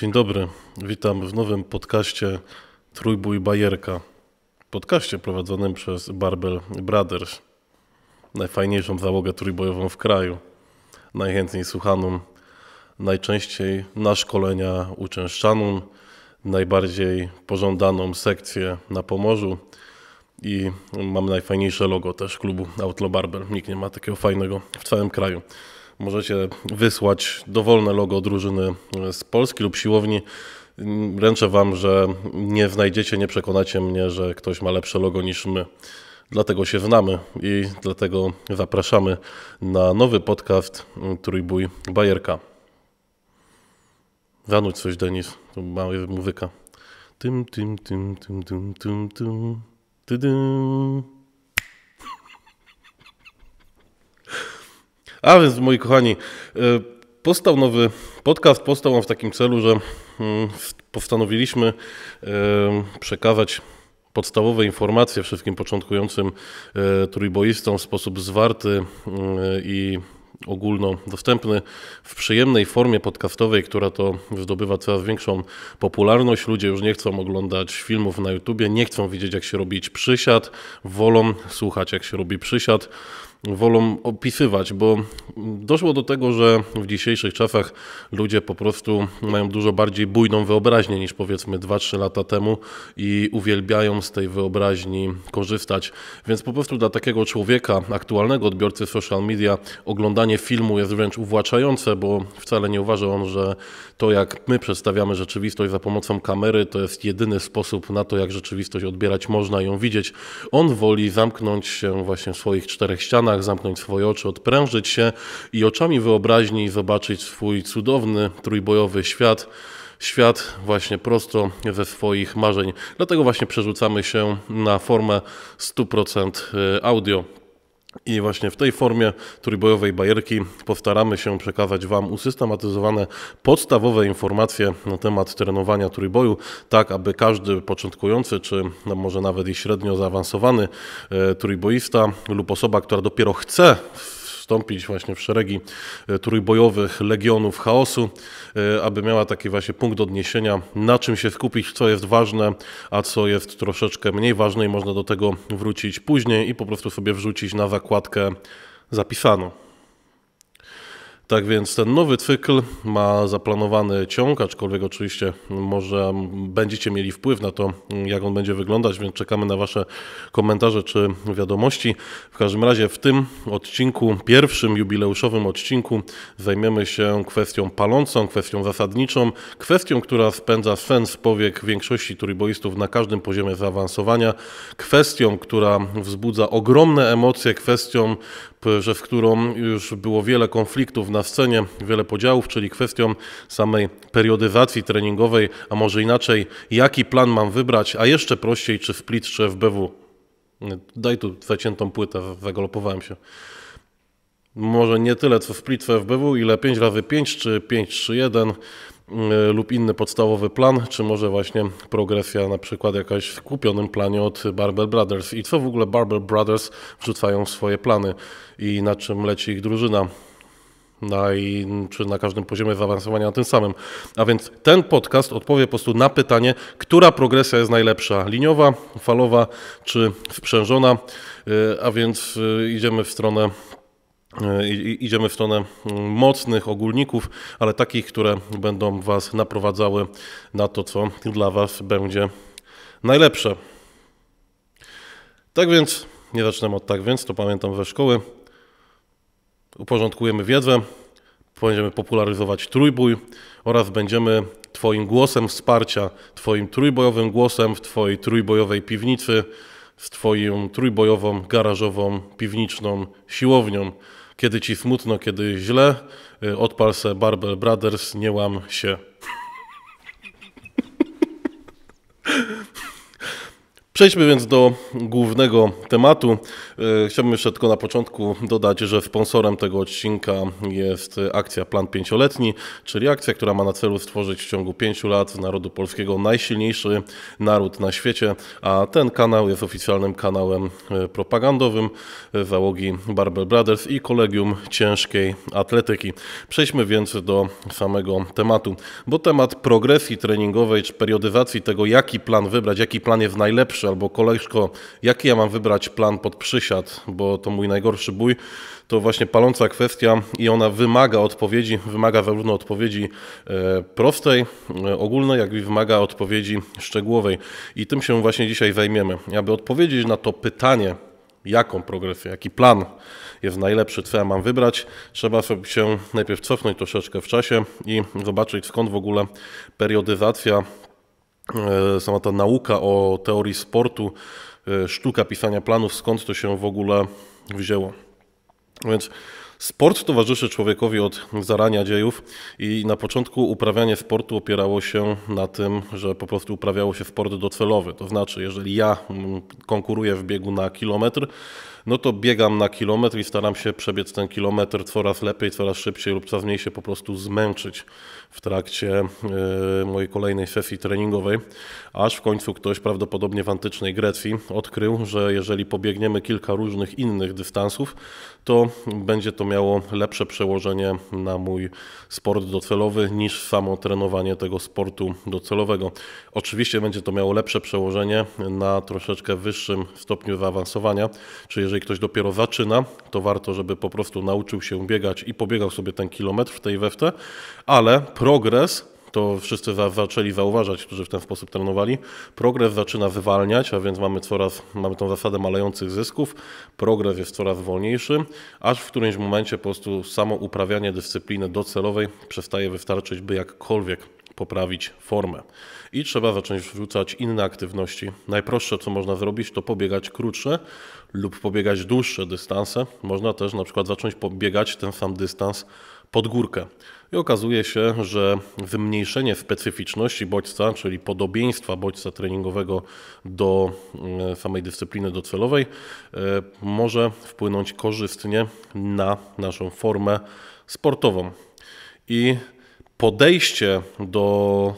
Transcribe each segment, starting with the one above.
Dzień dobry, witam w nowym podcaście Trójbój Bajerka. Podcaście prowadzonym przez Barbel Brothers, najfajniejszą załogę trójbojową w kraju, najchętniej słuchaną, najczęściej na szkolenia uczęszczaną, najbardziej pożądaną sekcję na Pomorzu i mamy najfajniejsze logo też klubu Outlaw Barbel. Nikt nie ma takiego fajnego w całym kraju możecie wysłać dowolne logo drużyny e, z Polski lub siłowni. Mm, ręczę Wam, że nie znajdziecie, nie przekonacie mnie, że ktoś ma lepsze logo niż my. Dlatego się znamy i dlatego zapraszamy na nowy podcast mm, Trójbój Bajerka. Zanudź coś, Denis. To mała muzyka. Tym, tym, tym, tym, tym, tym, tym, tym, tym. A więc, moi kochani, y, powstał nowy podcast. Powstał on w takim celu, że mm, postanowiliśmy y, przekazać podstawowe informacje wszystkim początkującym y, trójboistom w sposób zwarty i ogólnodostępny w przyjemnej formie podcastowej, która to zdobywa coraz większą popularność. Ludzie już nie chcą oglądać filmów na YouTubie, nie chcą widzieć jak się robić przysiad, wolą słuchać jak się robi przysiad wolą opisywać, bo doszło do tego, że w dzisiejszych czasach ludzie po prostu mają dużo bardziej bujną wyobraźnię niż powiedzmy 2-3 lata temu i uwielbiają z tej wyobraźni korzystać. Więc po prostu dla takiego człowieka, aktualnego odbiorcy social media, oglądanie filmu jest wręcz uwłaczające, bo wcale nie uważa on, że to jak my przedstawiamy rzeczywistość za pomocą kamery, to jest jedyny sposób na to, jak rzeczywistość odbierać można i ją widzieć. On woli zamknąć się właśnie w swoich czterech ścianach, tak zamknąć swoje oczy, odprężyć się i oczami wyobraźni zobaczyć swój cudowny, trójbojowy świat, świat właśnie prosto ze swoich marzeń. Dlatego właśnie przerzucamy się na formę 100% audio. I właśnie w tej formie trójbojowej bajerki postaramy się przekazać Wam usystematyzowane podstawowe informacje na temat trenowania trójboju, tak aby każdy początkujący, czy no może nawet i średnio zaawansowany e, trójboista lub osoba, która dopiero chce w wstąpić właśnie w szeregi e, trójbojowych legionów chaosu, e, aby miała taki właśnie punkt odniesienia, na czym się skupić, co jest ważne, a co jest troszeczkę mniej ważne i można do tego wrócić później i po prostu sobie wrzucić na zakładkę zapisano. Tak więc ten nowy cykl ma zaplanowany ciąg, aczkolwiek oczywiście może będziecie mieli wpływ na to, jak on będzie wyglądać, więc czekamy na Wasze komentarze czy wiadomości. W każdym razie w tym odcinku, pierwszym jubileuszowym odcinku, zajmiemy się kwestią palącą, kwestią zasadniczą, kwestią, która spędza sens powiek większości trójboistów na każdym poziomie zaawansowania, kwestią, która wzbudza ogromne emocje, kwestią E, że w którą już było wiele konfliktów na scenie, wiele podziałów, czyli kwestią samej periodyzacji treningowej, a może inaczej, jaki plan mam wybrać, a jeszcze prościej, czy w PLIT, czy w BW. Daj tu zaciętą płytę, zagalopowałem się. Może nie tyle co w PLIT, w FBW, ile 5 razy 5 czy 5 3 1 E, lub inny podstawowy plan, czy może właśnie progresja na przykład jakaś w kupionym planie od Barber Brothers i co w ogóle Barber Brothers wrzucają w swoje plany i na czym leci ich drużyna. Na i, czy na każdym poziomie zaawansowania na tym samym. A więc ten podcast odpowie po prostu na pytanie, która progresja jest najlepsza, liniowa, falowa czy sprzężona. E, a więc e, idziemy w stronę E, idziemy w stronę mm, mocnych ogólników, ale takich, które będą Was naprowadzały na to, co dla Was będzie najlepsze. Tak więc, nie zacznę od tak więc, to pamiętam ze szkoły. Uporządkujemy wiedzę, będziemy popularyzować trójbój oraz będziemy Twoim głosem wsparcia, Twoim trójbojowym głosem w Twojej trójbojowej piwnicy, w Twoją trójbojową, garażową, piwniczną siłownią. Kiedy ci smutno, kiedy źle, y, odpal se Barbel Brothers, nie łam się. Przejdźmy więc do głównego tematu. E, chciałbym jeszcze tylko na początku dodać, że sponsorem tego odcinka jest akcja Plan Pięcioletni, czyli akcja, która ma na celu stworzyć w ciągu pięciu lat z narodu polskiego najsilniejszy naród na świecie, a ten kanał jest oficjalnym kanałem e, propagandowym e, załogi Barbel Brothers i Kolegium Ciężkiej Atletyki. Przejdźmy więc do samego tematu, bo temat progresji treningowej czy periodyzacji tego, jaki plan wybrać, jaki plan jest najlepszy, albo koleżko, jaki ja mam wybrać plan pod przysiad, bo to mój najgorszy bój, to właśnie paląca kwestia i ona wymaga odpowiedzi, wymaga zarówno odpowiedzi e, prostej, e, ogólnej, jak i wymaga odpowiedzi szczegółowej. I tym się właśnie dzisiaj zajmiemy. Aby odpowiedzieć na to pytanie, jaką progresję, jaki plan jest najlepszy, co ja mam wybrać, trzeba sobie się najpierw cofnąć troszeczkę w czasie i zobaczyć skąd w ogóle periodyzacja E, sama ta nauka o teorii sportu, e, sztuka pisania planów, skąd to się w ogóle wzięło. Więc Sport towarzyszy człowiekowi od zarania dziejów i na początku uprawianie sportu opierało się na tym, że po prostu uprawiało się sport docelowy. To znaczy, jeżeli ja mm, konkuruję w biegu na kilometr, no to biegam na kilometr i staram się przebiec ten kilometr coraz lepiej, coraz szybciej lub coraz mniej się po prostu zmęczyć w trakcie e, mojej kolejnej sesji treningowej, aż w końcu ktoś prawdopodobnie w antycznej Grecji odkrył, że jeżeli pobiegniemy kilka różnych innych dystansów, to będzie to miało lepsze przełożenie na mój sport docelowy niż samo trenowanie tego sportu docelowego. Oczywiście będzie to miało lepsze przełożenie na troszeczkę wyższym stopniu zaawansowania, czy jeżeli ktoś dopiero zaczyna, to warto, żeby po prostu nauczył się biegać i pobiegał sobie ten kilometr w tej weftę, ale progres to wszyscy zaczęli zauważać, którzy w ten sposób trenowali. Progres zaczyna wywalniać, a więc mamy coraz, mamy tą zasadę malejących zysków, progres jest coraz wolniejszy, aż w którymś momencie po prostu samo uprawianie dyscypliny docelowej przestaje wystarczyć, by jakkolwiek poprawić formę. I trzeba zacząć wrzucać inne aktywności. Najprostsze, co można zrobić, to pobiegać krótsze lub pobiegać dłuższe dystanse. Można też na przykład zacząć pobiegać ten sam dystans pod górkę. I okazuje się, że zmniejszenie specyficzności bodźca, czyli podobieństwa bodźca treningowego do e, samej dyscypliny docelowej, e, może wpłynąć korzystnie na naszą formę sportową. I podejście do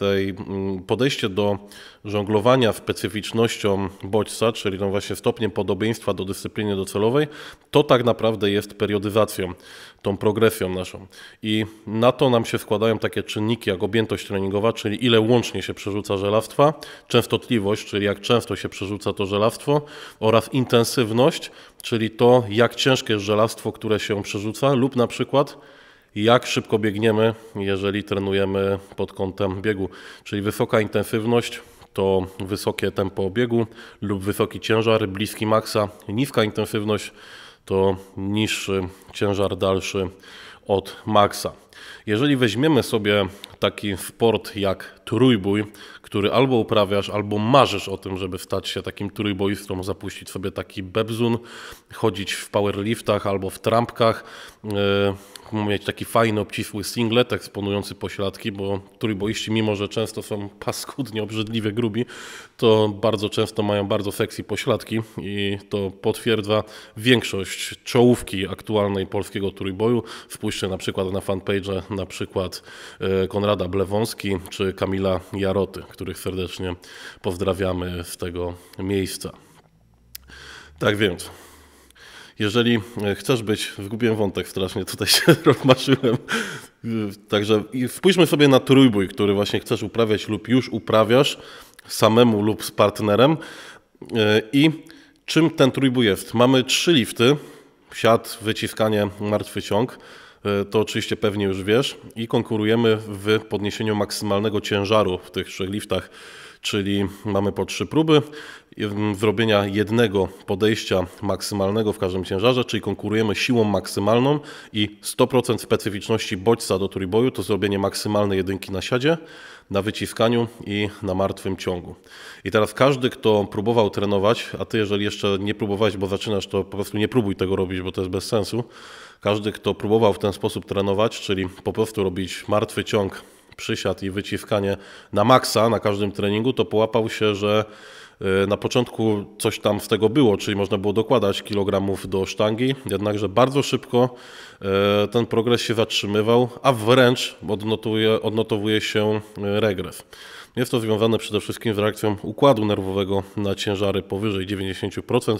tej mm, podejście do żonglowania specyficznością bodźca, czyli tą właśnie stopniem podobieństwa do dyscypliny docelowej, to tak naprawdę jest periodyzacją, tą progresją naszą. I na to nam się składają takie czynniki jak objętość treningowa, czyli ile łącznie się przerzuca żelastwa, częstotliwość, czyli jak często się przerzuca to żelastwo oraz intensywność, czyli to jak ciężkie jest żelastwo, które się przerzuca lub na przykład jak szybko biegniemy, jeżeli trenujemy pod kątem biegu. Czyli wysoka intensywność to wysokie tempo biegu lub wysoki ciężar bliski maksa, niska intensywność to niższy ciężar dalszy od maksa. Jeżeli weźmiemy sobie taki sport jak trójbój, który albo uprawiasz, albo marzysz o tym, żeby stać się takim trójboistą, zapuścić sobie taki bebzun, chodzić w powerliftach albo w trampkach, e, mieć taki fajny, obcisły singlet eksponujący pośladki, bo trójboiści, mimo że często są paskudnie, obrzydliwie grubi, to bardzo często mają bardzo sexy pośladki i to potwierdza większość czołówki aktualnej polskiego trójboju. Spójrzcie na przykład na fanpage na przykład e, Konrada Blewąski czy Kamila Jaroty, których serdecznie pozdrawiamy z tego miejsca. Tak więc jeżeli e, chcesz być, wgubiłem wątek strasznie, tutaj się rozmaszyłem. Także spójrzmy sobie na trójbój, który właśnie chcesz uprawiać lub już uprawiasz samemu lub z partnerem. E, I czym ten trójbój jest? Mamy trzy lifty, siat, wyciskanie, martwy ciąg. E, to oczywiście pewnie już wiesz. I konkurujemy w podniesieniu maksymalnego ciężaru w tych trzech liftach czyli mamy po trzy próby zrobienia jednego podejścia maksymalnego w każdym ciężarze, czyli konkurujemy siłą maksymalną i 100% specyficzności bodźca do trójboju to zrobienie maksymalnej jedynki na siadzie, na wyciskaniu i na martwym ciągu. I teraz każdy, kto próbował trenować, a ty jeżeli jeszcze nie próbowałeś, bo zaczynasz, to po prostu nie próbuj tego robić, bo to jest bez sensu. Każdy, kto próbował w ten sposób trenować, czyli po prostu robić martwy ciąg przysiad i wyciskanie na maksa na każdym treningu, to połapał się, że Y, na początku coś tam z tego było, czyli można było dokładać kilogramów do sztangi, jednakże bardzo szybko y, ten progres się zatrzymywał, a wręcz odnotuje, odnotowuje się y, regres. Jest to związane przede wszystkim z reakcją układu nerwowego na ciężary powyżej 90%.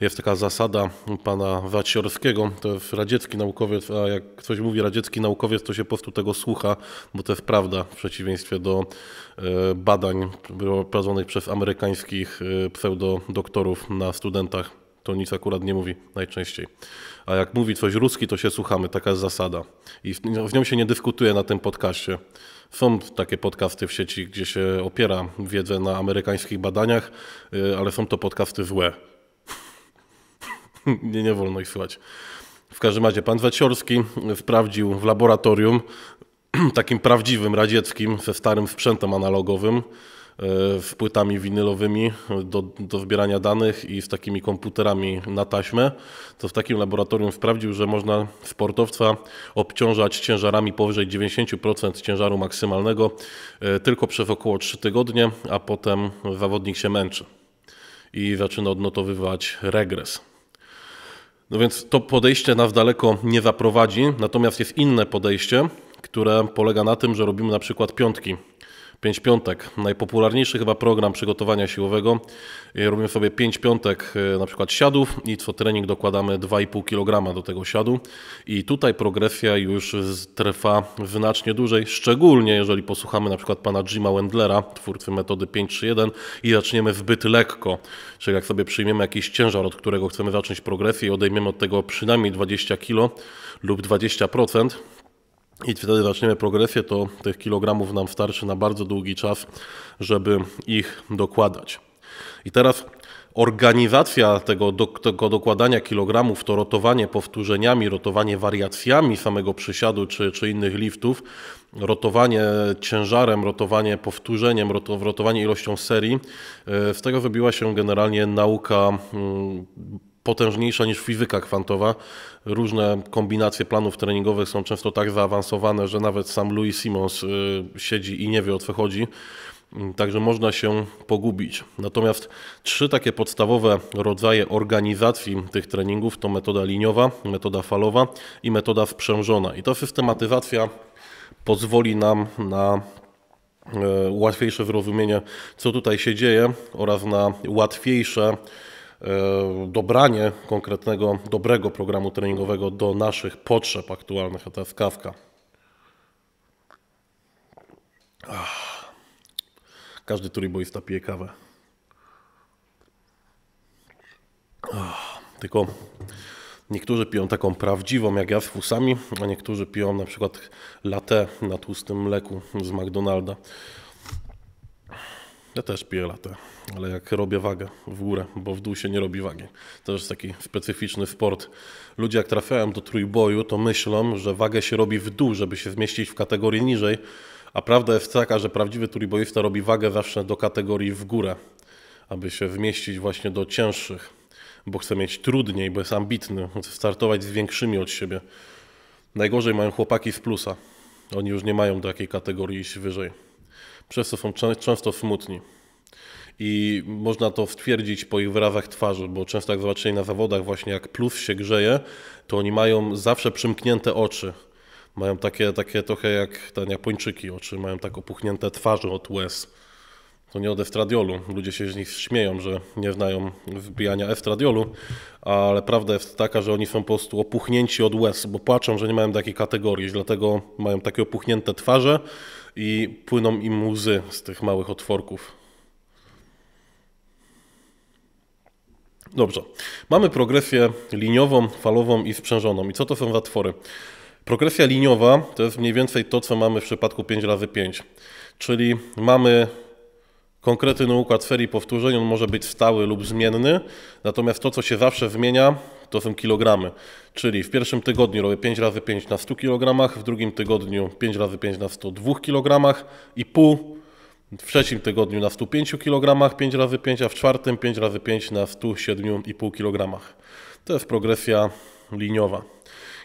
Jest taka zasada pana Waciorskiego, to jest radziecki naukowiec, a jak ktoś mówi radziecki naukowiec, to się po prostu tego słucha, bo to jest prawda w przeciwieństwie do e, badań prowadzonych przez amerykańskich e, pseudodoktorów na studentach. To nic akurat nie mówi najczęściej. A jak mówi coś ruski, to się słuchamy, taka jest zasada. I z nią się nie dyskutuje na tym podcaście. Są takie podcasty w sieci, gdzie się opiera wiedzę na amerykańskich badaniach, y, ale są to podcasty złe. nie, nie wolno ich słuchać. W każdym razie pan Waciorski sprawdził w laboratorium, takim prawdziwym, radzieckim, ze starym sprzętem analogowym, E, w płytami winylowymi do, do zbierania danych i z takimi komputerami na taśmę, to w takim laboratorium sprawdził, że można sportowca obciążać ciężarami powyżej 90% ciężaru maksymalnego e, tylko przez około 3 tygodnie, a potem zawodnik się męczy i zaczyna odnotowywać regres. No więc to podejście nas daleko nie zaprowadzi, natomiast jest inne podejście, które polega na tym, że robimy na przykład piątki Pięć piątek, najpopularniejszy chyba program przygotowania siłowego. E, robimy sobie pięć piątek e, na przykład siadów i co trening dokładamy 2,5 kg do tego siadu. I tutaj progresja już trwa znacznie dłużej, szczególnie jeżeli posłuchamy na przykład pana Jima Wendlera, twórcy metody 5-3-1 i zaczniemy zbyt lekko. Czyli jak sobie przyjmiemy jakiś ciężar, od którego chcemy zacząć progresję i odejmiemy od tego przynajmniej 20 kg lub 20%, i wtedy zaczniemy progresję, to tych kilogramów nam starczy na bardzo długi czas, żeby ich dokładać. I teraz organizacja tego, do, tego dokładania kilogramów, to rotowanie powtórzeniami, rotowanie wariacjami samego przysiadu czy, czy innych liftów, rotowanie ciężarem, rotowanie powtórzeniem, rotowanie ilością serii. E, z tego wybiła się generalnie nauka mm, potężniejsza niż fizyka kwantowa. Różne kombinacje planów treningowych są często tak zaawansowane, że nawet sam Louis Simons y, siedzi i nie wie o co chodzi. Mm, także można się pogubić. Natomiast trzy takie podstawowe rodzaje organizacji tych treningów to metoda liniowa, metoda falowa i metoda sprzężona. I ta systematyzacja pozwoli nam na e, łatwiejsze zrozumienie, co tutaj się dzieje oraz na łatwiejsze E, dobranie konkretnego, dobrego programu treningowego do naszych potrzeb aktualnych, a to jest kawka. Ach. Każdy trójboista pije kawę. Ach. Tylko niektórzy piją taką prawdziwą, jak ja z fusami, a niektórzy piją na przykład latte na tłustym mleku z McDonalda. Ja też piję latę, ale jak robię wagę w górę, bo w dół się nie robi wagi. To jest taki specyficzny sport. Ludzie jak trafiają do trójboju, to myślą, że wagę się robi w dół, żeby się zmieścić w kategorii niżej, a prawda jest taka, że prawdziwy trójbojista robi wagę zawsze do kategorii w górę, aby się zmieścić właśnie do cięższych, bo chce mieć trudniej, bo jest ambitny, chce startować z większymi od siebie. Najgorzej mają chłopaki z plusa. Oni już nie mają do jakiej kategorii iść wyżej przez to są często smutni. I można to stwierdzić po ich wyrazach twarzy, bo często jak zobaczyli na zawodach właśnie jak plus się grzeje, to oni mają zawsze przymknięte oczy. Mają takie, takie trochę jak ten Japończyki oczy, mają tak opuchnięte twarze od łez. To nie od estradiolu. Ludzie się z nich śmieją, że nie znają wbijania estradiolu, ale prawda jest taka, że oni są po prostu opuchnięci od łez, bo płaczą, że nie mają takiej kategorii, dlatego mają takie opuchnięte twarze, i płyną im łzy z tych małych otworków. Dobrze. Mamy progresję liniową, falową i sprzężoną. I co to są za twory? Progresja liniowa to jest mniej więcej to, co mamy w przypadku 5 razy 5 Czyli mamy konkretny układ serii powtórzeń, on może być stały lub zmienny, natomiast to, co się zawsze zmienia, to są kilogramy. Czyli w pierwszym tygodniu robię 5 razy 5 na 100 kg, w drugim tygodniu 5 razy 5 na 102 kg i pół, w trzecim tygodniu na 105 kg 5 razy 5, a w czwartym 5 razy 5 na 107,5 kg. To jest progresja liniowa.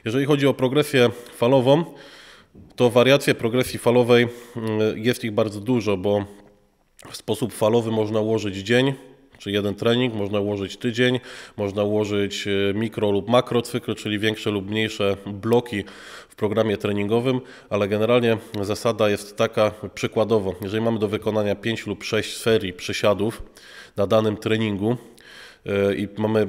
Jeżeli chodzi o progresję falową, to wariacje progresji falowej mm, jest ich bardzo dużo, bo w sposób falowy można ułożyć dzień, czy jeden trening można ułożyć tydzień, można ułożyć e, mikro lub makro makrocykl, czyli większe lub mniejsze bloki w programie treningowym, ale generalnie zasada jest taka przykładowo, jeżeli mamy do wykonania 5 lub 6 serii przysiadów na danym treningu, i mamy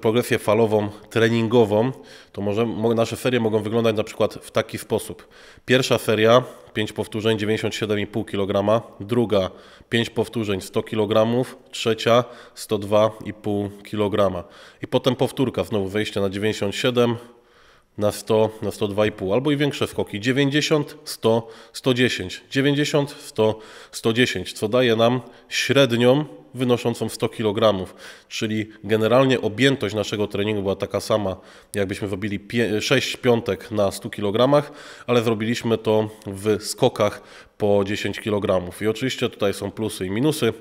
progresję falową, treningową, to może nasze ferie mogą wyglądać na przykład w taki sposób. Pierwsza feria 5 powtórzeń 97,5 kg, druga 5 powtórzeń 100 kg, trzecia 102,5 kg. I potem powtórka, znowu wejście na 97, na 100, na 102,5 albo i większe skoki. 90, 100, 110, 90, 100, 110, co daje nam średnią wynoszącą 100 kg, czyli generalnie objętość naszego treningu była taka sama, jakbyśmy zrobili 6 piątek na 100 kg, ale zrobiliśmy to w skokach po 10 kg. I oczywiście tutaj są plusy i minusy.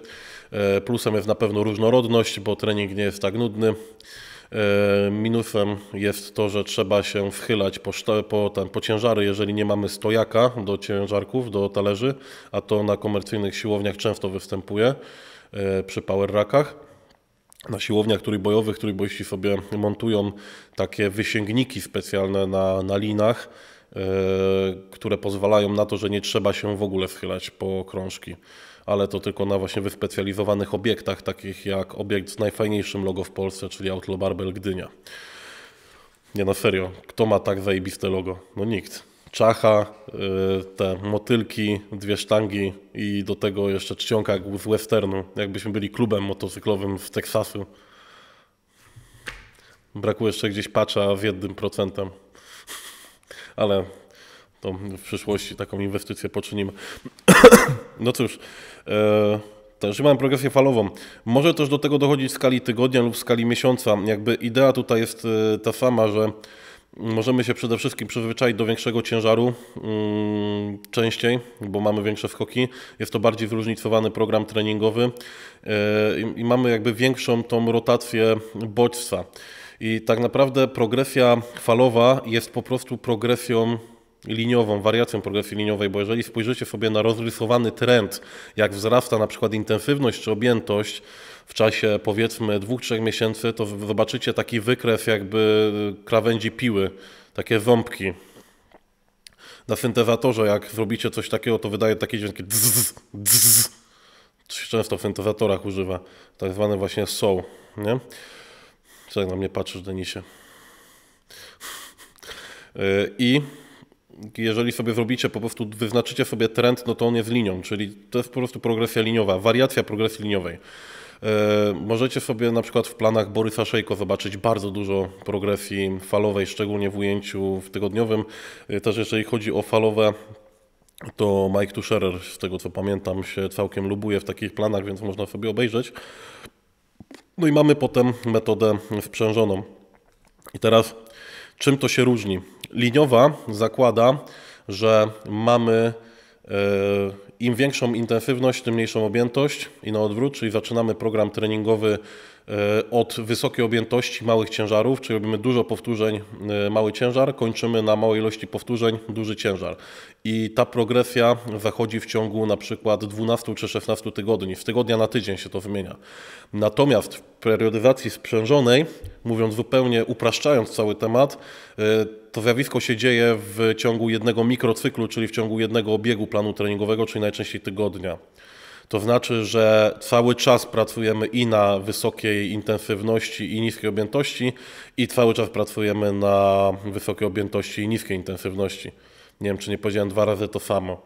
E, plusem jest na pewno różnorodność, bo trening nie jest tak nudny. E, minusem jest to, że trzeba się wchylać po, po, po ciężary, jeżeli nie mamy stojaka do ciężarków, do talerzy, a to na komercyjnych siłowniach często występuje e, przy power rackach na siłowniach trójbojowych, trójboiści sobie montują takie wysięgniki specjalne na, na linach, e, które pozwalają na to, że nie trzeba się w ogóle wchylać po krążki ale to tylko na właśnie wyspecjalizowanych obiektach, takich jak obiekt z najfajniejszym logo w Polsce, czyli Outlaw Barbel Gdynia. Nie, na no serio, kto ma tak zajebiste logo? No nikt. Czacha, y, te motylki, dwie sztangi i do tego jeszcze czcionka z westernu, jakbyśmy byli klubem motocyklowym w Teksasu. Brakuje jeszcze gdzieś pacza z jednym procentem. Ale to w przyszłości taką inwestycję poczynimy. no cóż, e, także mamy progresję falową. Może też do tego dochodzić w skali tygodnia lub w skali miesiąca. Jakby idea tutaj jest e, ta sama, że możemy się przede wszystkim przyzwyczaić do większego ciężaru mm, częściej, bo mamy większe skoki. Jest to bardziej zróżnicowany program treningowy e, i mamy jakby większą tą rotację bodźca. I tak naprawdę progresja falowa jest po prostu progresją liniową, wariacją progresji liniowej, bo jeżeli spojrzycie sobie na rozrysowany trend, jak wzrasta na przykład intensywność czy objętość w czasie powiedzmy dwóch, trzech miesięcy, to zobaczycie taki wykres jakby krawędzi piły, takie ząbki. Na syntezatorze jak zrobicie coś takiego, to wydaje takie dźwięki dzz, dzz. To się często w syntezatorach używa, tak zwane właśnie soul, nie? Co jak na mnie patrzysz, Denisie? Y, I jeżeli sobie zrobicie, po prostu wyznaczycie sobie trend, no to on jest linią, czyli to jest po prostu progresja liniowa, wariacja progresji liniowej. E, możecie sobie na przykład w planach Borysa Szejko zobaczyć bardzo dużo progresji falowej, szczególnie w ujęciu w tygodniowym. E, też jeżeli chodzi o falowe, to Mike Tusherer, z tego co pamiętam, się całkiem lubuje w takich planach, więc można sobie obejrzeć. No i mamy potem metodę sprzężoną. I teraz czym to się różni? liniowa zakłada, że mamy e, im większą intensywność, tym mniejszą objętość i na odwrót, czyli zaczynamy program treningowy e, od wysokiej objętości małych ciężarów, czyli robimy dużo powtórzeń, e, mały ciężar, kończymy na małej ilości powtórzeń, duży ciężar. I ta progresja zachodzi w ciągu na przykład 12 czy 16 tygodni, z tygodnia na tydzień się to wymienia. Natomiast w periodyzacji sprzężonej, mówiąc zupełnie, upraszczając cały temat, to zjawisko się dzieje w ciągu jednego mikrocyklu, czyli w ciągu jednego obiegu planu treningowego, czyli najczęściej tygodnia. To znaczy, że cały czas pracujemy i na wysokiej intensywności i niskiej objętości, i cały czas pracujemy na wysokiej objętości i niskiej intensywności. Nie wiem, czy nie powiedziałem dwa razy to samo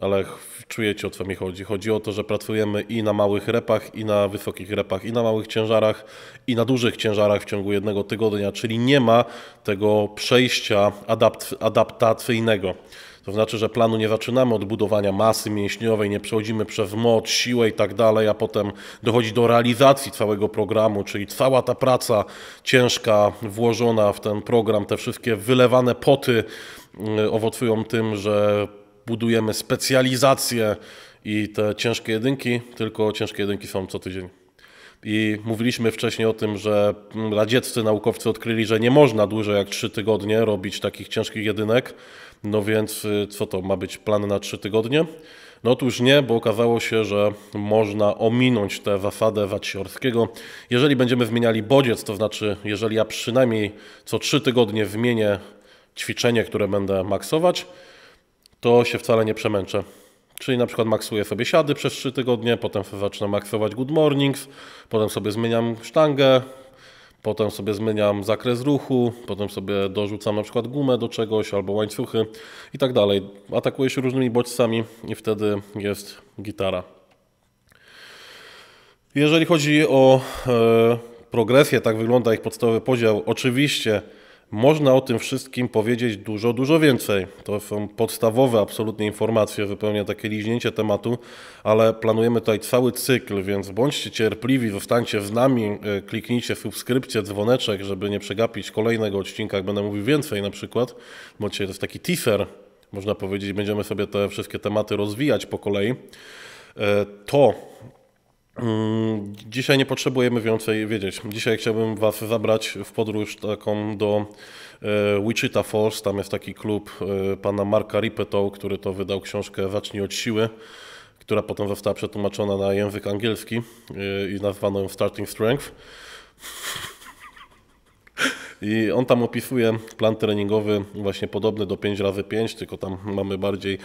ale czujecie o co mi chodzi. Chodzi o to, że pracujemy i na małych repach, i na wysokich repach, i na małych ciężarach, i na dużych ciężarach w ciągu jednego tygodnia, czyli nie ma tego przejścia adapt adaptacyjnego. To znaczy, że planu nie zaczynamy od budowania masy mięśniowej, nie przechodzimy przez moc, siłę i tak dalej, a potem dochodzi do realizacji całego programu, czyli cała ta praca ciężka włożona w ten program, te wszystkie wylewane poty mm, owocują tym, że budujemy specjalizację i te ciężkie jedynki, tylko ciężkie jedynki są co tydzień. I mówiliśmy wcześniej o tym, że radzieccy naukowcy odkryli, że nie można dłużej jak trzy tygodnie robić takich ciężkich jedynek. No więc y, co to ma być plan na trzy tygodnie? No otóż nie, bo okazało się, że można ominąć tę zasadę Waciorskiego. Jeżeli będziemy wymieniali bodziec, to znaczy, jeżeli ja przynajmniej co trzy tygodnie wymienię ćwiczenie, które będę maksować, to się wcale nie przemęczę. Czyli na przykład maksuję sobie siady przez 3 tygodnie, potem zaczynam maksować good mornings, potem sobie zmieniam sztangę, potem sobie zmieniam zakres ruchu, potem sobie dorzucam na przykład gumę do czegoś albo łańcuchy i tak dalej. Atakuję się różnymi bodźcami i wtedy jest gitara. Jeżeli chodzi o e, progresję, tak wygląda ich podstawowy podział. Oczywiście można o tym wszystkim powiedzieć dużo, dużo więcej. To są podstawowe absolutnie informacje, zupełnie takie liźnięcie tematu, ale planujemy tutaj cały cykl, więc bądźcie cierpliwi, zostańcie z nami, e, kliknijcie subskrypcję, dzwoneczek, żeby nie przegapić kolejnego odcinka, jak będę mówił więcej na przykład, bo dzisiaj to jest taki teaser, można powiedzieć, będziemy sobie te wszystkie tematy rozwijać po kolei. E, to Mm, dzisiaj nie potrzebujemy więcej wiedzieć. Dzisiaj chciałbym Was zabrać w podróż taką do e, Wichita Falls. Tam jest taki klub e, pana Marka Ripetow, który to wydał książkę Zacznij od siły, która potem została przetłumaczona na język angielski e, i nazwano ją Starting Strength. I on tam opisuje plan treningowy właśnie podobny do 5 razy 5 tylko tam mamy bardziej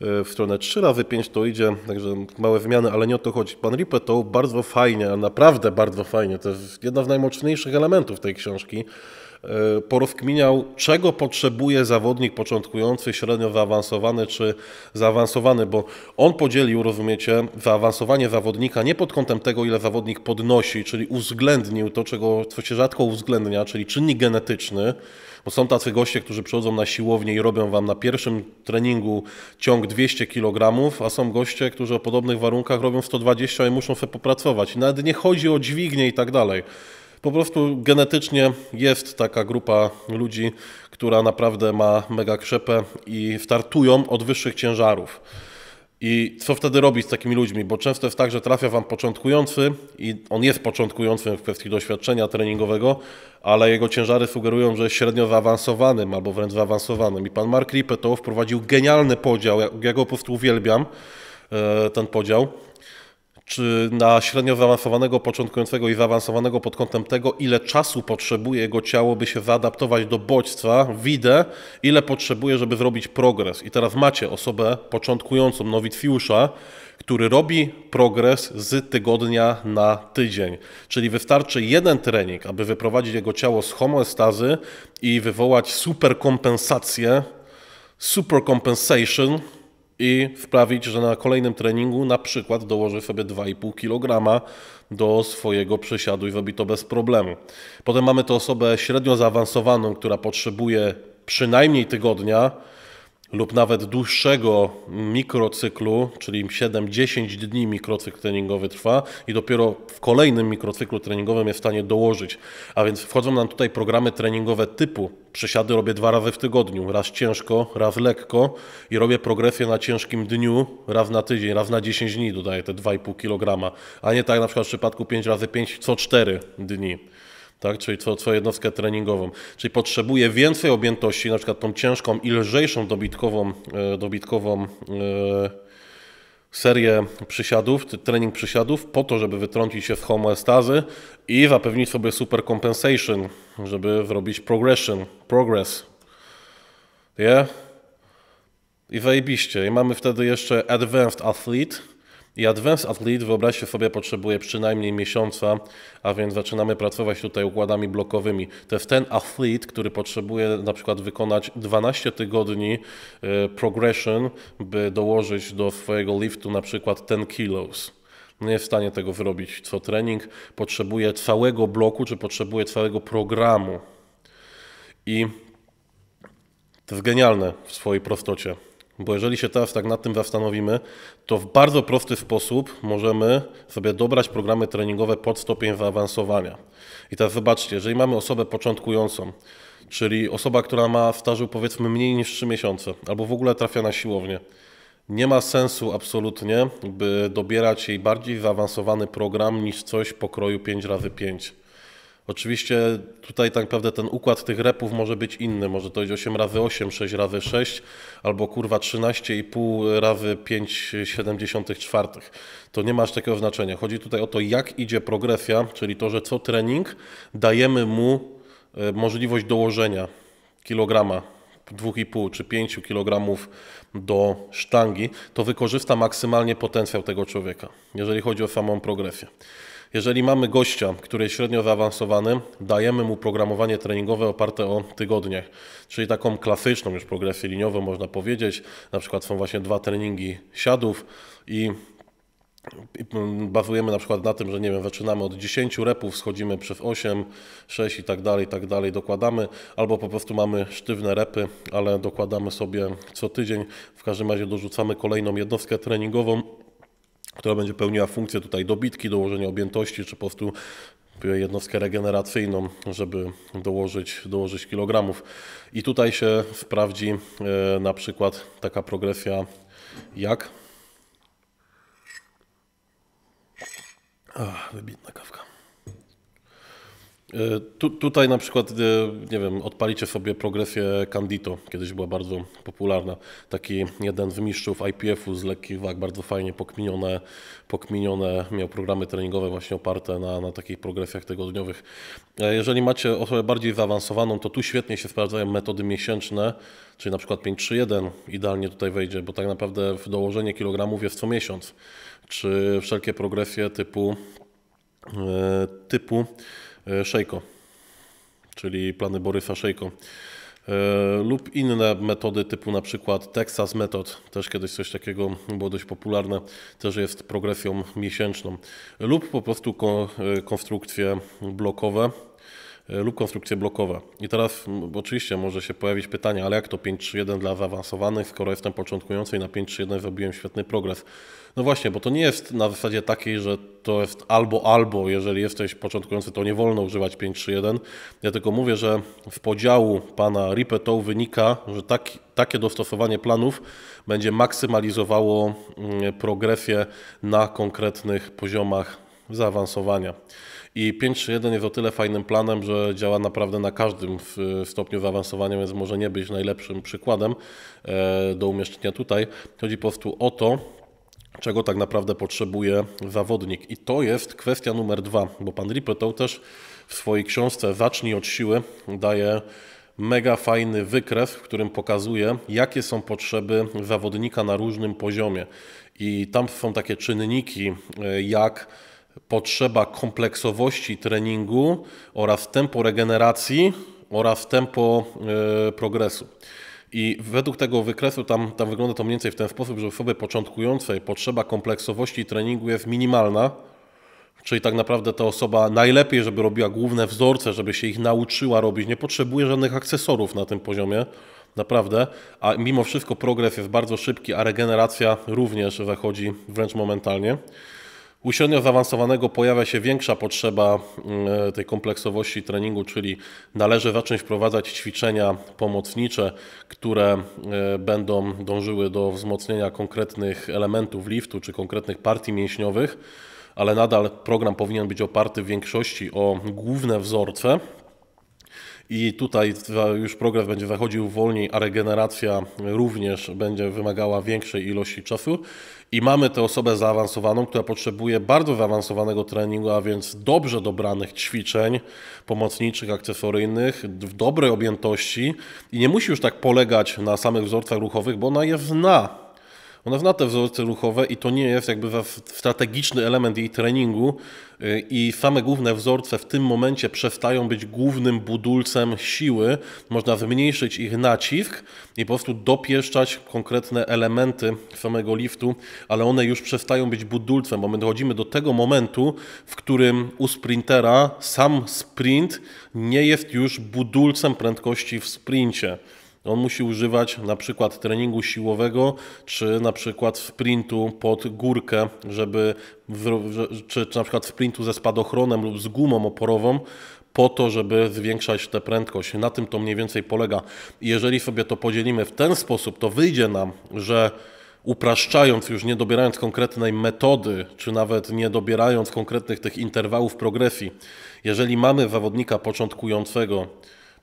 E, w stronę 3 razy 5 to idzie, także małe wymiany, ale nie o to chodzi. Pan Ripe to bardzo fajnie, a naprawdę bardzo fajnie, to jest jedna z najmocniejszych elementów tej książki. E, porozkminiał, czego potrzebuje zawodnik początkujący, średnio zaawansowany czy zaawansowany, bo on podzielił, rozumiecie, zaawansowanie zawodnika nie pod kątem tego, ile zawodnik podnosi, czyli uwzględnił to, czego, co się rzadko uwzględnia, czyli czynnik genetyczny, bo są tacy goście, którzy przychodzą na siłownię i robią wam na pierwszym treningu ciąg 200 kg, a są goście, którzy o podobnych warunkach robią 120 i muszą sobie popracować. I nawet nie chodzi o dźwignię i tak dalej. Po prostu genetycznie jest taka grupa ludzi, która naprawdę ma mega krzepę i startują od wyższych ciężarów. I co wtedy robić z takimi ludźmi? Bo często jest tak, że trafia wam początkujący i on jest początkującym w kwestii doświadczenia treningowego, ale jego ciężary sugerują, że jest średnio zaawansowanym albo wręcz zaawansowanym. I pan Mark to wprowadził genialny podział, ja go po prostu uwielbiam, e, ten podział czy na średnio zaawansowanego, początkującego i zaawansowanego pod kątem tego, ile czasu potrzebuje jego ciało, by się zaadaptować do bodźca, widzę, ile potrzebuje, żeby zrobić progres. I teraz macie osobę początkującą, nowicjusza, który robi progres z tygodnia na tydzień. Czyli wystarczy jeden trening, aby wyprowadzić jego ciało z homeostazy i wywołać superkompensację, supercompensation, i wprawić, że na kolejnym treningu na przykład dołoży sobie 2,5 kg do swojego przesiadu i robi to bez problemu. Potem mamy tę osobę średnio zaawansowaną, która potrzebuje przynajmniej tygodnia, lub nawet dłuższego mikrocyklu, czyli 7-10 dni mikrocykl treningowy trwa i dopiero w kolejnym mikrocyklu treningowym jest w stanie dołożyć. A więc wchodzą nam tutaj programy treningowe typu przysiady robię dwa razy w tygodniu, raz ciężko, raz lekko i robię progresję na ciężkim dniu raz na tydzień, raz na 10 dni dodaję te 2,5 kg, a nie tak na przykład w przypadku 5 razy 5 co 4 dni tak? czyli twoją, twoją jednostkę treningową. Czyli potrzebuje więcej objętości, na przykład tą ciężką i lżejszą dobitkową, e, dobitkową e, serię przysiadów, trening przysiadów po to, żeby wytrącić się z homeostazy i zapewnić sobie super compensation, żeby zrobić progression, progress. Yeah? I zajebiście. I mamy wtedy jeszcze advanced athlete, i Advanced Athlete, wyobraźcie sobie, potrzebuje przynajmniej miesiąca, a więc zaczynamy pracować tutaj układami blokowymi. To jest ten athlete, który potrzebuje na przykład wykonać 12 tygodni e, progression, by dołożyć do swojego liftu na przykład 10 kilos nie jest w stanie tego wyrobić co trening, potrzebuje całego bloku, czy potrzebuje całego programu. I to jest genialne w swojej prostocie. Bo jeżeli się teraz tak nad tym zastanowimy, to w bardzo prosty sposób możemy sobie dobrać programy treningowe pod stopień zaawansowania. I teraz zobaczcie, jeżeli mamy osobę początkującą, czyli osoba, która ma w stażu powiedzmy mniej niż 3 miesiące, albo w ogóle trafia na siłownię, nie ma sensu absolutnie, by dobierać jej bardziej zaawansowany program niż coś pokroju 5 razy 5 Oczywiście tutaj tak naprawdę ten układ tych repów może być inny, może to być 8 razy 8, 6 razy 6 albo kurwa 13,5 razy 5,74. To nie ma aż takiego znaczenia. Chodzi tutaj o to jak idzie progresja, czyli to, że co trening dajemy mu e, możliwość dołożenia kilograma 2,5 czy 5 kg do sztangi, to wykorzysta maksymalnie potencjał tego człowieka, jeżeli chodzi o samą progresję. Jeżeli mamy gościa, który jest średnio zaawansowany, dajemy mu programowanie treningowe oparte o tygodniach, czyli taką klasyczną już progresję liniową można powiedzieć. Na przykład są właśnie dwa treningi siadów i bazujemy na przykład na tym, że nie wiem, zaczynamy od 10 repów, schodzimy przez 8, 6 i tak dalej, i tak dalej, dokładamy, albo po prostu mamy sztywne repy, ale dokładamy sobie co tydzień, w każdym razie dorzucamy kolejną jednostkę treningową która będzie pełniła funkcję tutaj dobitki, dołożenia objętości, czy po prostu jednostkę regeneracyjną, żeby dołożyć, dołożyć kilogramów. I tutaj się sprawdzi e, na przykład taka progresja jak... Ach, wybitna kawka. Y, tu, tutaj na przykład, y, nie wiem, odpalicie sobie progresję Candito, kiedyś była bardzo popularna. Taki jeden z mistrzów IPF-u z lekkich wag, bardzo fajnie pokminione, pokminione miał programy treningowe właśnie oparte na, na takich progresjach tygodniowych. E, jeżeli macie osobę bardziej zaawansowaną, to tu świetnie się sprawdzają metody miesięczne, czyli na przykład 5-3-1 idealnie tutaj wejdzie, bo tak naprawdę w dołożenie kilogramów jest co miesiąc, czy wszelkie progresje typu e, typu E, Szejko, czyli plany Borysa Szejko. E, lub inne metody typu na przykład Texas Method, też kiedyś coś takiego było dość popularne, też jest progresją miesięczną. Lub po prostu e, konstrukcje blokowe E, lub konstrukcje blokowe. I teraz oczywiście może się pojawić pytanie, ale jak to 5-3-1 dla zaawansowanych, skoro jestem początkujący i na 5-3-1 zrobiłem świetny progres. No właśnie, bo to nie jest na zasadzie takiej, że to jest albo albo, jeżeli jesteś początkujący, to nie wolno używać 5-3-1. Ja tylko mówię, że w podziału pana Ripetow wynika, że takie dostosowanie planów będzie maksymalizowało mm, progresję na konkretnych poziomach zaawansowania. I 5-3-1 jest o tyle fajnym planem, że działa naprawdę na każdym stopniu zaawansowania, więc może nie być najlepszym przykładem e, do umieszczenia tutaj. Chodzi po prostu o to, czego tak naprawdę potrzebuje zawodnik. I to jest kwestia numer dwa, bo pan Ripetow też w swojej książce Zacznij od siły daje mega fajny wykres, w którym pokazuje, jakie są potrzeby zawodnika na różnym poziomie. I tam są takie czynniki, e, jak potrzeba kompleksowości treningu oraz tempo regeneracji oraz tempo yy, progresu. I według tego wykresu tam, tam wygląda to mniej więcej w ten sposób, że osoby początkującej potrzeba kompleksowości treningu jest minimalna, czyli tak naprawdę ta osoba najlepiej, żeby robiła główne wzorce, żeby się ich nauczyła robić, nie potrzebuje żadnych akcesorów na tym poziomie, naprawdę, a mimo wszystko progres jest bardzo szybki, a regeneracja również zachodzi wręcz momentalnie. U średnio zaawansowanego pojawia się większa potrzeba mm, e, tej kompleksowości treningu, czyli należy zacząć wprowadzać ćwiczenia pomocnicze, które e, będą dążyły do wzmocnienia konkretnych elementów liftu czy konkretnych partii mięśniowych, ale nadal program powinien być oparty w większości o główne wzorce, i tutaj już progres będzie wychodził wolniej, a regeneracja również będzie wymagała większej ilości czasu. I mamy tę osobę zaawansowaną, która potrzebuje bardzo zaawansowanego treningu, a więc dobrze dobranych ćwiczeń pomocniczych, akcesoryjnych, w dobrej objętości i nie musi już tak polegać na samych wzorcach ruchowych, bo ona je zna ona zna te wzorce ruchowe i to nie jest jakby strategiczny element jej treningu y, i same główne wzorce w tym momencie przestają być głównym budulcem siły. Można zmniejszyć ich nacisk i po prostu dopieszczać konkretne elementy samego liftu, ale one już przestają być budulcem, bo my dochodzimy do tego momentu, w którym u sprintera sam sprint nie jest już budulcem prędkości w sprincie. On musi używać na przykład treningu siłowego, czy na przykład sprintu pod górkę, żeby, czy, czy na przykład sprintu ze spadochronem lub z gumą oporową, po to, żeby zwiększać tę prędkość. Na tym to mniej więcej polega. I jeżeli sobie to podzielimy w ten sposób, to wyjdzie nam, że upraszczając, już nie dobierając konkretnej metody, czy nawet nie dobierając konkretnych tych interwałów progresji, jeżeli mamy zawodnika początkującego,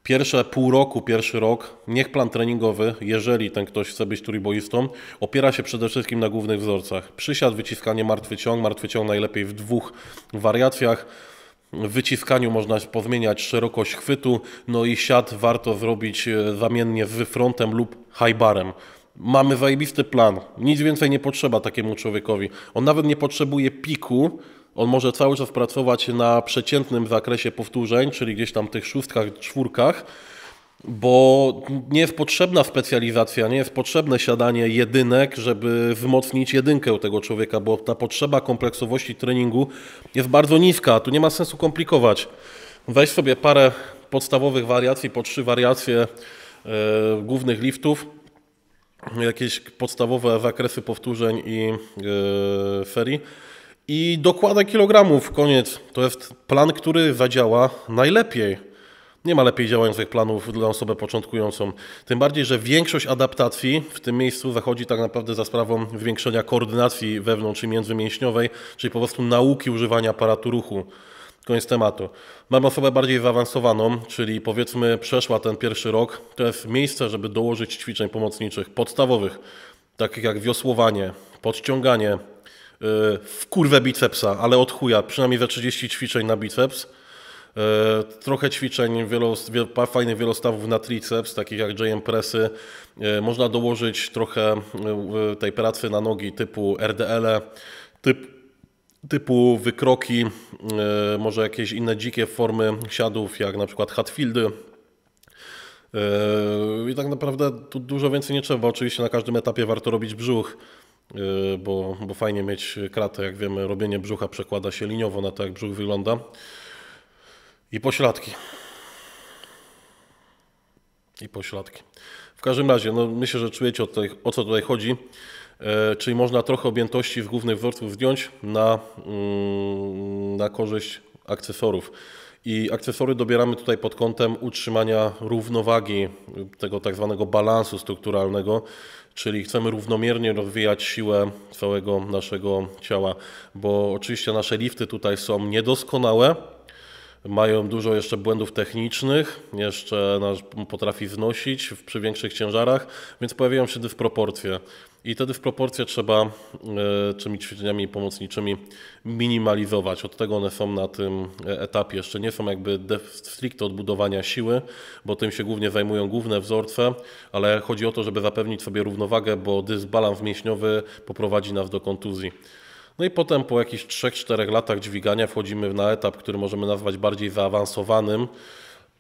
Pierwsze pół roku, pierwszy rok, niech plan treningowy, jeżeli ten ktoś chce być turiboistą, opiera się przede wszystkim na głównych wzorcach. Przysiad, wyciskanie, martwy ciąg, martwy ciąg najlepiej w dwóch wariacjach. W wyciskaniu można pozmieniać szerokość chwytu, no i siad warto zrobić e, zamiennie z frontem lub high barem. Mamy zajebisty plan, nic więcej nie potrzeba takiemu człowiekowi. On nawet nie potrzebuje piku, on może cały czas pracować na przeciętnym zakresie powtórzeń, czyli gdzieś tam tych szóstkach, czwórkach, bo nie jest potrzebna specjalizacja, nie jest potrzebne siadanie jedynek, żeby wzmocnić jedynkę u tego człowieka, bo ta potrzeba kompleksowości treningu jest bardzo niska, tu nie ma sensu komplikować. Weź sobie parę podstawowych wariacji, po trzy wariacje yy, głównych liftów, jakieś podstawowe zakresy powtórzeń i yy, e, serii i dokłada kilogramów, koniec. To jest plan, który zadziała najlepiej. Nie ma lepiej działających planów dla osoby początkującą. Tym bardziej, że większość adaptacji w tym miejscu zachodzi tak naprawdę za sprawą zwiększenia koordynacji wewnątrz i międzymięśniowej, czyli po prostu nauki używania aparatu ruchu. Koniec tematu. Mamy osobę bardziej zaawansowaną, czyli powiedzmy przeszła ten pierwszy rok. To jest miejsce, żeby dołożyć ćwiczeń pomocniczych podstawowych, takich jak wiosłowanie, podciąganie, Y, w kurwę bicepsa, ale od chuja, przynajmniej za 30 ćwiczeń na biceps. Y, trochę ćwiczeń, wielo, fajnych wielostawów na triceps, takich jak JM Pressy. Y, można dołożyć trochę tej pracy na nogi typu RDL, -e, typ, typu wykroki, może jakieś inne dzikie formy siadów, jak na przykład Hatfieldy. I tak naprawdę tu dużo więcej nie trzeba. Oczywiście na każdym etapie warto robić brzuch. Y, bo, bo fajnie mieć kratę, jak wiemy, robienie brzucha przekłada się liniowo na to, jak brzuch wygląda. I pośladki. I pośladki. W każdym razie, no, myślę, że czujecie o, tutaj, o co tutaj chodzi. E, czyli można trochę objętości w głównych wzorców zdjąć na, mm, na korzyść akcesorów. I akcesory dobieramy tutaj pod kątem utrzymania równowagi, tego tak zwanego balansu strukturalnego, czyli chcemy równomiernie rozwijać siłę całego naszego ciała, bo oczywiście nasze lifty tutaj są niedoskonałe, mają dużo jeszcze błędów technicznych, jeszcze nasz potrafi znosić przy większych ciężarach, więc pojawiają się dysproporcje. I wtedy w proporcje trzeba e, tymi ćwiczeniami pomocniczymi minimalizować. Od tego one są na tym e, etapie. Jeszcze nie są jakby stricte odbudowania siły, bo tym się głównie zajmują główne wzorce, ale chodzi o to, żeby zapewnić sobie równowagę, bo dysbalans mięśniowy poprowadzi nas do kontuzji. No i potem po jakichś 3-4 latach dźwigania wchodzimy na etap, który możemy nazwać bardziej zaawansowanym,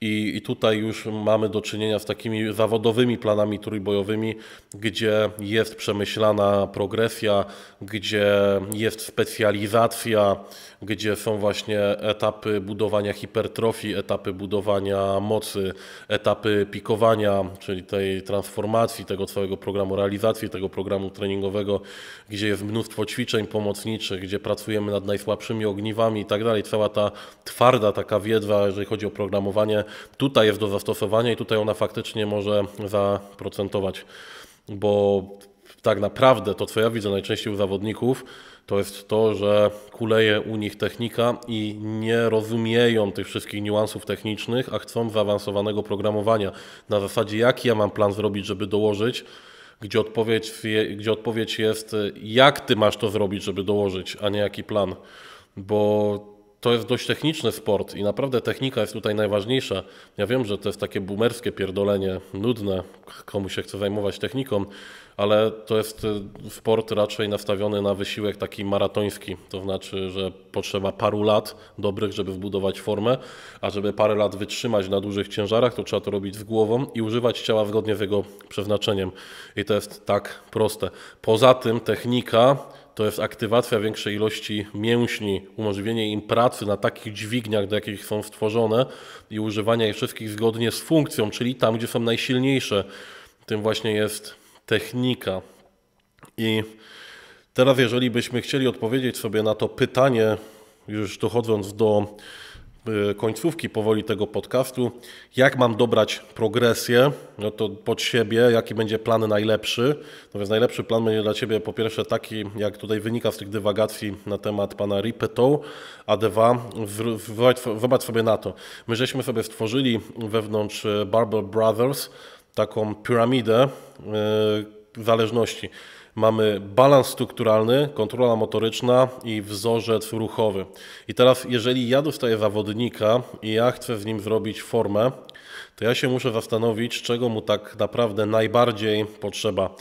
i, I tutaj już mamy do czynienia z takimi zawodowymi planami trójbojowymi, gdzie jest przemyślana progresja, gdzie jest specjalizacja, gdzie są właśnie etapy budowania hipertrofii, etapy budowania mocy, etapy pikowania, czyli tej transformacji tego całego programu, realizacji tego programu treningowego, gdzie jest mnóstwo ćwiczeń pomocniczych, gdzie pracujemy nad najsłabszymi ogniwami i tak dalej. Cała ta twarda taka wiedza, jeżeli chodzi o programowanie, tutaj jest do zastosowania i tutaj ona faktycznie może zaprocentować, bo tak naprawdę to, co ja widzę najczęściej u zawodników, to jest to, że kuleje u nich technika i nie rozumieją tych wszystkich niuansów technicznych, a chcą zaawansowanego programowania. Na zasadzie, jaki ja mam plan zrobić, żeby dołożyć, gdzie odpowiedź, gdzie odpowiedź jest, jak ty masz to zrobić, żeby dołożyć, a nie jaki plan. Bo to jest dość techniczny sport i naprawdę technika jest tutaj najważniejsza. Ja wiem, że to jest takie boomerskie pierdolenie, nudne, komu się chce zajmować techniką, ale to jest y, sport raczej nastawiony na wysiłek taki maratoński, to znaczy, że potrzeba paru lat dobrych, żeby wbudować formę, a żeby parę lat wytrzymać na dużych ciężarach, to trzeba to robić z głową i używać ciała zgodnie z jego przeznaczeniem. I to jest tak proste. Poza tym technika to jest aktywacja większej ilości mięśni, umożliwienie im pracy na takich dźwigniach, do jakich są stworzone i używania ich wszystkich zgodnie z funkcją, czyli tam, gdzie są najsilniejsze. Tym właśnie jest technika. I teraz, jeżeli byśmy chcieli odpowiedzieć sobie na to pytanie, już dochodząc do Y, końcówki powoli tego podcastu, jak mam dobrać progresję no to pod siebie, jaki będzie plan najlepszy. No więc najlepszy plan będzie dla Ciebie po pierwsze taki, jak tutaj wynika z tych dywagacji na temat pana Ripetow, a dwa, zobacz sobie na to. My żeśmy sobie stworzyli wewnątrz y, Barber Brothers taką piramidę y, zależności mamy balans strukturalny, kontrola motoryczna i wzorzec ruchowy. I teraz, jeżeli ja dostaję zawodnika i ja chcę w nim zrobić formę, to ja się muszę zastanowić, czego mu tak naprawdę najbardziej potrzeba.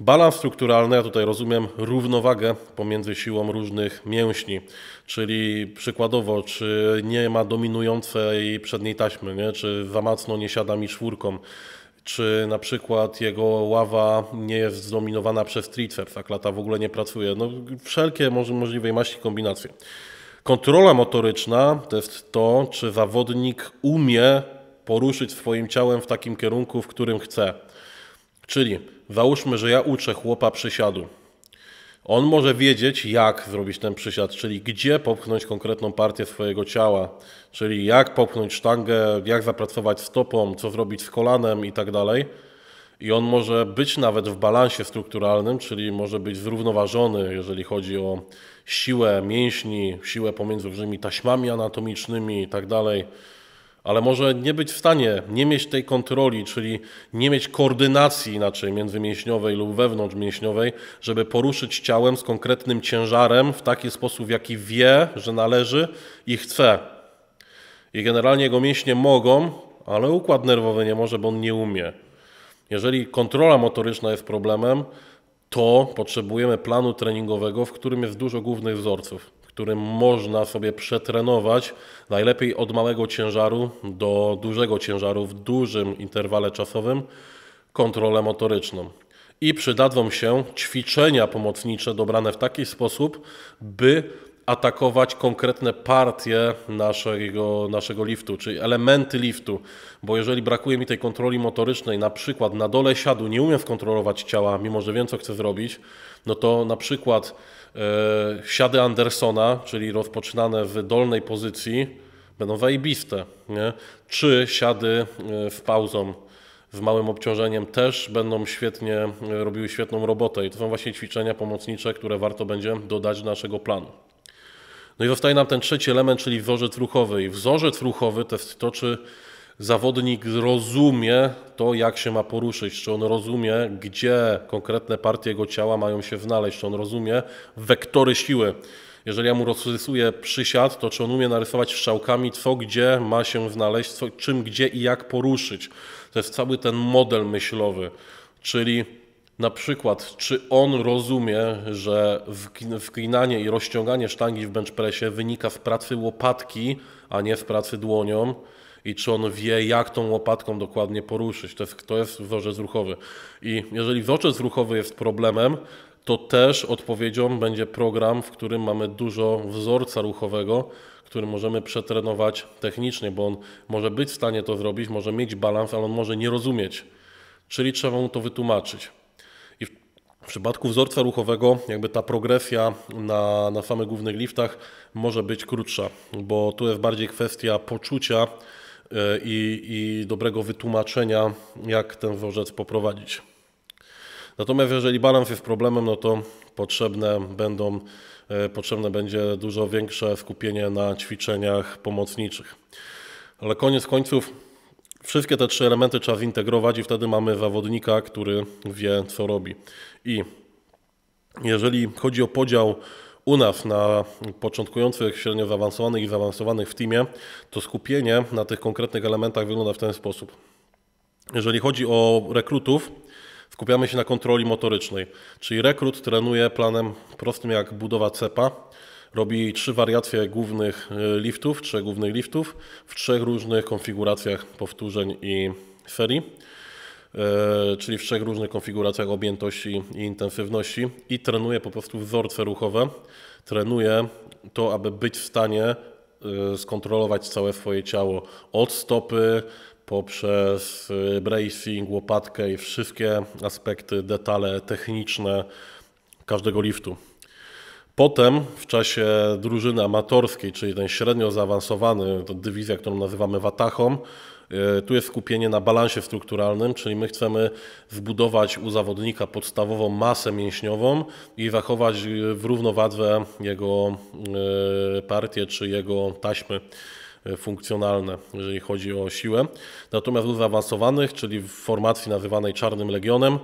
Balans strukturalny, ja tutaj rozumiem równowagę pomiędzy siłą różnych mięśni, czyli przykładowo, czy nie ma dominującej przedniej taśmy, nie? czy za mocno nie siada mi czwórką, czy na przykład jego ława nie jest zdominowana przez Tritwer, tak lata w ogóle nie pracuje. No, wszelkie możliwej maści kombinacje. Kontrola motoryczna to jest to, czy zawodnik umie poruszyć swoim ciałem w takim kierunku, w którym chce. Czyli załóżmy, że ja uczę chłopa przysiadu. On może wiedzieć, jak zrobić ten przysiad, czyli gdzie popchnąć konkretną partię swojego ciała, czyli jak popchnąć sztangę, jak zapracować stopą, co zrobić z kolanem i tak dalej. I on może być nawet w balansie strukturalnym, czyli może być zrównoważony, jeżeli chodzi o siłę mięśni, siłę pomiędzy różnymi taśmami anatomicznymi i tak dalej ale może nie być w stanie, nie mieć tej kontroli, czyli nie mieć koordynacji inaczej międzymięśniowej lub wewnątrzmięśniowej, żeby poruszyć ciałem z konkretnym ciężarem w taki sposób, w jaki wie, że należy i chce. I generalnie jego mięśnie mogą, ale układ nerwowy nie może, bo on nie umie. Jeżeli kontrola motoryczna jest problemem, to potrzebujemy planu treningowego, w którym jest dużo głównych wzorców którym można sobie przetrenować najlepiej od małego ciężaru do dużego ciężaru w dużym interwale czasowym kontrolę motoryczną. I przydadzą się ćwiczenia pomocnicze dobrane w taki sposób, by atakować konkretne partie naszego, naszego liftu, czyli elementy liftu, bo jeżeli brakuje mi tej kontroli motorycznej, na przykład na dole siadu nie umiem skontrolować ciała, mimo że wiem co chcę zrobić, no to na przykład yy, siady Andersona, czyli rozpoczynane w dolnej pozycji, będą zajebiste, nie? czy siady yy, w pauzą, w małym obciążeniem też będą świetnie e, robiły świetną robotę i to są właśnie ćwiczenia pomocnicze, które warto będzie dodać do naszego planu. No i zostaje nam ten trzeci element, czyli wzorzec ruchowy. I wzorzec ruchowy to jest to, czy zawodnik rozumie to, jak się ma poruszyć, czy on rozumie, gdzie konkretne partie jego ciała mają się znaleźć, czy on rozumie wektory siły. Jeżeli ja mu rozrysuję przysiad, to czy on umie narysować strzałkami, co gdzie ma się znaleźć, co, czym, gdzie i jak poruszyć. To jest cały ten model myślowy, czyli na przykład, czy on rozumie, że wklinanie i rozciąganie sztangi w benchpressie wynika z pracy łopatki, a nie z pracy dłonią i czy on wie, jak tą łopatką dokładnie poruszyć. To jest, to jest wzorzec ruchowy. I jeżeli wzorzec ruchowy jest problemem, to też odpowiedzią będzie program, w którym mamy dużo wzorca ruchowego, który możemy przetrenować technicznie, bo on może być w stanie to zrobić, może mieć balans, ale on może nie rozumieć. Czyli trzeba mu to wytłumaczyć. W przypadku wzorca ruchowego jakby ta progresja na, na samych głównych liftach może być krótsza, bo tu jest bardziej kwestia poczucia e, i, i dobrego wytłumaczenia, jak ten wzorzec poprowadzić. Natomiast jeżeli balans jest problemem, no to potrzebne będą, e, potrzebne będzie dużo większe skupienie na ćwiczeniach pomocniczych. Ale koniec końców Wszystkie te trzy elementy trzeba zintegrować i wtedy mamy zawodnika, który wie, co robi. I jeżeli chodzi o podział u nas na początkujących, średnio zaawansowanych i zaawansowanych w teamie, to skupienie na tych konkretnych elementach wygląda w ten sposób. Jeżeli chodzi o rekrutów, skupiamy się na kontroli motorycznej, czyli rekrut trenuje planem prostym jak budowa cepa, robi trzy wariacje głównych e, liftów, trzech głównych liftów w trzech różnych konfiguracjach powtórzeń i serii, e, czyli w trzech różnych konfiguracjach objętości i intensywności i trenuje po prostu wzorce ruchowe, trenuje to, aby być w stanie e, skontrolować całe swoje ciało od stopy poprzez bracing, łopatkę i wszystkie aspekty, detale techniczne każdego liftu. Potem w czasie drużyny amatorskiej, czyli ten średnio zaawansowany, to dywizja, którą nazywamy Watachą, e, tu jest skupienie na balansie strukturalnym, czyli my chcemy zbudować u zawodnika podstawową masę mięśniową i zachować e, w równowadze jego e, partię czy jego taśmy funkcjonalne, jeżeli chodzi o siłę. Natomiast u zaawansowanych, czyli w formacji nazywanej Czarnym Legionem,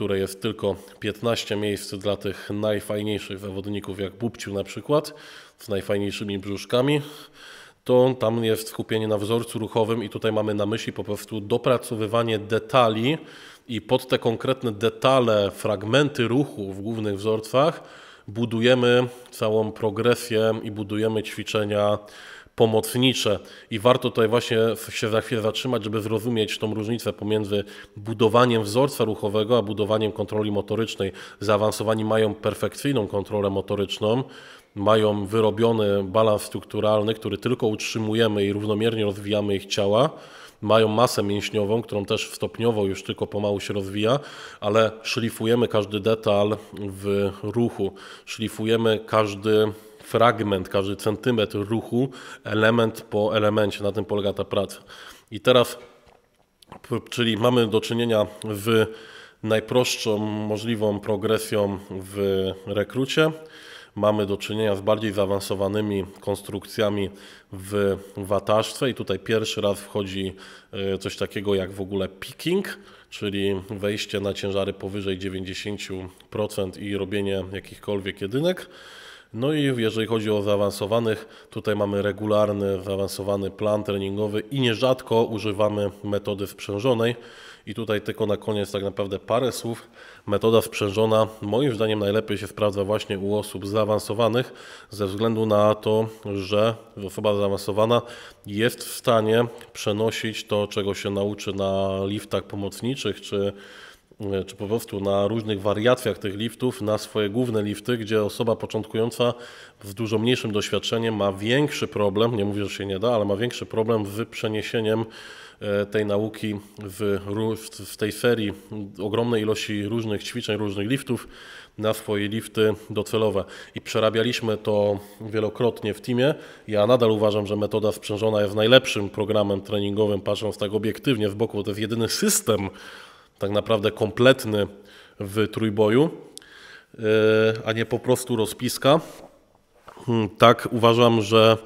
które jest tylko 15 miejsc dla tych najfajniejszych zawodników, jak Bubciu na przykład, z najfajniejszymi brzuszkami, to tam jest skupienie na wzorcu ruchowym i tutaj mamy na myśli po prostu dopracowywanie detali i pod te konkretne detale, fragmenty ruchu w głównych wzorcach budujemy całą progresję i budujemy ćwiczenia pomocnicze i warto tutaj właśnie się za chwilę zatrzymać, żeby zrozumieć tą różnicę pomiędzy budowaniem wzorca ruchowego, a budowaniem kontroli motorycznej. Zaawansowani mają perfekcyjną kontrolę motoryczną, mają wyrobiony balans strukturalny, który tylko utrzymujemy i równomiernie rozwijamy ich ciała, mają masę mięśniową, którą też stopniowo już tylko pomału się rozwija, ale szlifujemy każdy detal w ruchu, szlifujemy każdy fragment, każdy centymetr ruchu, element po elemencie. Na tym polega ta praca. I teraz, czyli mamy do czynienia w najprostszą możliwą progresją w rekrucie. Mamy do czynienia z bardziej zaawansowanymi konstrukcjami w watażce i tutaj pierwszy raz wchodzi e, coś takiego jak w ogóle picking, czyli wejście na ciężary powyżej 90% i robienie jakichkolwiek jedynek. No i jeżeli chodzi o zaawansowanych, tutaj mamy regularny, zaawansowany plan treningowy i nierzadko używamy metody sprzężonej. I tutaj tylko na koniec tak naprawdę parę słów. Metoda sprzężona moim zdaniem najlepiej się sprawdza właśnie u osób zaawansowanych ze względu na to, że osoba zaawansowana jest w stanie przenosić to, czego się nauczy na liftach pomocniczych czy E, czy po prostu na różnych wariacjach tych liftów, na swoje główne lifty, gdzie osoba początkująca z dużo mniejszym doświadczeniem ma większy problem, nie mówię, że się nie da, ale ma większy problem z przeniesieniem e, tej nauki w, w tej serii ogromnej ilości różnych ćwiczeń, różnych liftów na swoje lifty docelowe. I przerabialiśmy to wielokrotnie w teamie. Ja nadal uważam, że metoda sprzężona jest najlepszym programem treningowym, patrząc tak obiektywnie w boku. To jest jedyny system, tak naprawdę kompletny w trójboju, e, a nie po prostu rozpiska. Hmm, tak uważam, że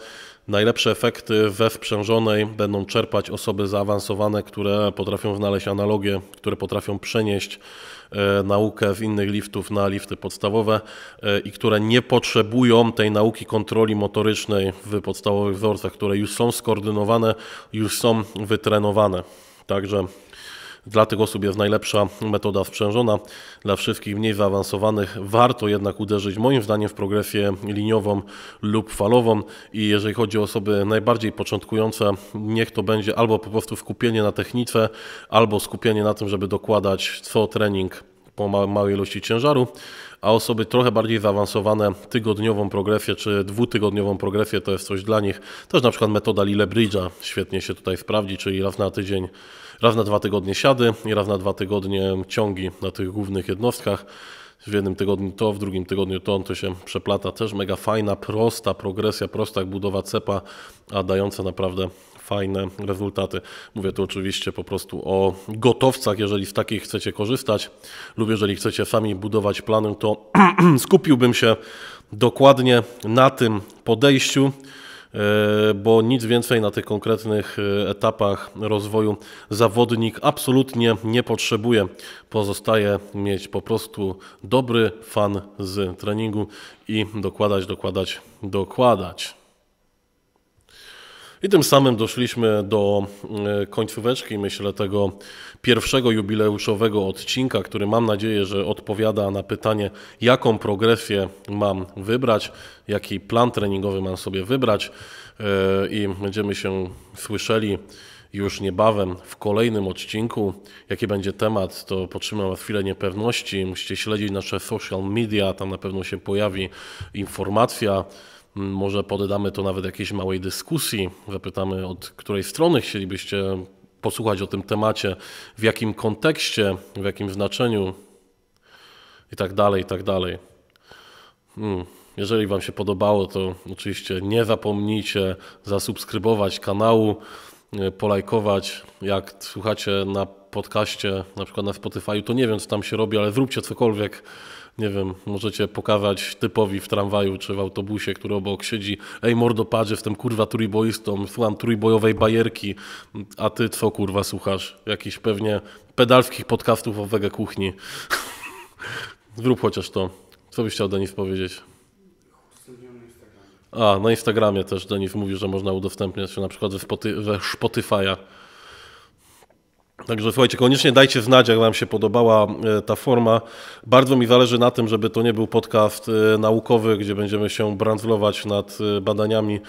najlepsze efekty we wprzężonej będą czerpać osoby zaawansowane, które potrafią znaleźć analogie, które potrafią przenieść e, naukę w innych liftów na lifty podstawowe e, i które nie potrzebują tej nauki kontroli motorycznej w podstawowych wzorcach, które już są skoordynowane, już są wytrenowane. Także dla tych osób jest najlepsza metoda sprzężona, dla wszystkich mniej zaawansowanych warto jednak uderzyć moim zdaniem w progresję liniową lub falową i jeżeli chodzi o osoby najbardziej początkujące, niech to będzie albo po prostu skupienie na technice, albo skupienie na tym, żeby dokładać co trening po małej ilości ciężaru, a osoby trochę bardziej zaawansowane tygodniową progresję czy dwutygodniową progresję to jest coś dla nich. Też na przykład metoda Lillebridge'a świetnie się tutaj sprawdzi, czyli raz na tydzień Raz na dwa tygodnie siady i raz na dwa tygodnie ciągi na tych głównych jednostkach. W jednym tygodniu to, w drugim tygodniu to, on to się przeplata. Też mega fajna, prosta progresja, prosta jak budowa cepa, a dająca naprawdę fajne rezultaty. Mówię tu oczywiście po prostu o gotowcach, jeżeli z takich chcecie korzystać lub jeżeli chcecie sami budować plany, to skupiłbym się dokładnie na tym podejściu. E, bo nic więcej na tych konkretnych e, etapach rozwoju zawodnik absolutnie nie potrzebuje. Pozostaje mieć po prostu dobry fan z treningu i dokładać, dokładać, dokładać. I tym samym doszliśmy do e, końcóweczki, myślę, tego pierwszego jubileuszowego odcinka, który mam nadzieję, że odpowiada na pytanie, jaką progresję mam wybrać, jaki plan treningowy mam sobie wybrać. E, I będziemy się słyszeli już niebawem w kolejnym odcinku. Jaki będzie temat, to potrzymam Was chwilę niepewności. Musicie śledzić nasze social media, tam na pewno się pojawi informacja. Może poddamy to nawet jakiejś małej dyskusji. Zapytamy, od której strony chcielibyście posłuchać o tym temacie, w jakim kontekście, w jakim znaczeniu i tak dalej, i tak dalej. Hmm, jeżeli Wam się podobało, to oczywiście nie zapomnijcie zasubskrybować kanału, y, polajkować. Jak słuchacie na podcaście, na przykład na Spotify, to nie wiem, co tam się robi, ale zróbcie cokolwiek. Nie wiem, możecie pokazać typowi w tramwaju czy w autobusie, który obok siedzi ej mordopadzie, jestem kurwa trójboistą, słucham trójbojowej bajerki, a ty co kurwa słuchasz? Jakiś pewnie pedalskich podcastów o wege kuchni. Zrób chociaż to. Co byś chciał Denis powiedzieć? A, na Instagramie też Denis mówi, że można udostępniać się na przykład ze, Spoty- Spotify'a. Także słuchajcie, koniecznie dajcie znać, jak Wam się podobała e, ta forma. Bardzo mi zależy na tym, żeby to nie był podcast e, naukowy, gdzie będziemy się brandzlować nad e, badaniami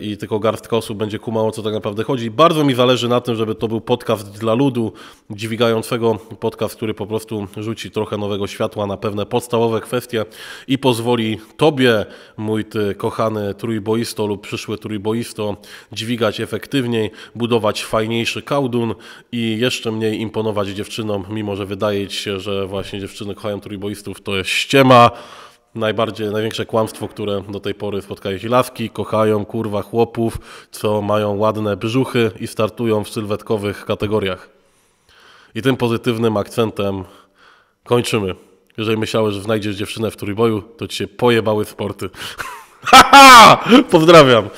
i tylko garstka osób będzie kumało, co tak naprawdę chodzi. Bardzo mi zależy na tym, żeby to był podcast dla ludu, dźwigającego podcast, który po prostu rzuci trochę nowego światła na pewne podstawowe kwestie i pozwoli Tobie, mój ty kochany trójboisto lub przyszły trójboisto, dźwigać efektywniej, budować fajniejszy kaudun, i jeszcze mniej imponować dziewczynom, mimo że wydaje ci się, że właśnie dziewczyny kochają trójboistów, to jest ściema. Najbardziej, największe kłamstwo, które do tej pory spotkają się laski, kochają kurwa chłopów, co mają ładne brzuchy i startują w sylwetkowych kategoriach. I tym pozytywnym akcentem kończymy. Jeżeli myślałeś, że znajdziesz dziewczynę w trójboju, to ci się pojebały sporty. Haha! Pozdrawiam!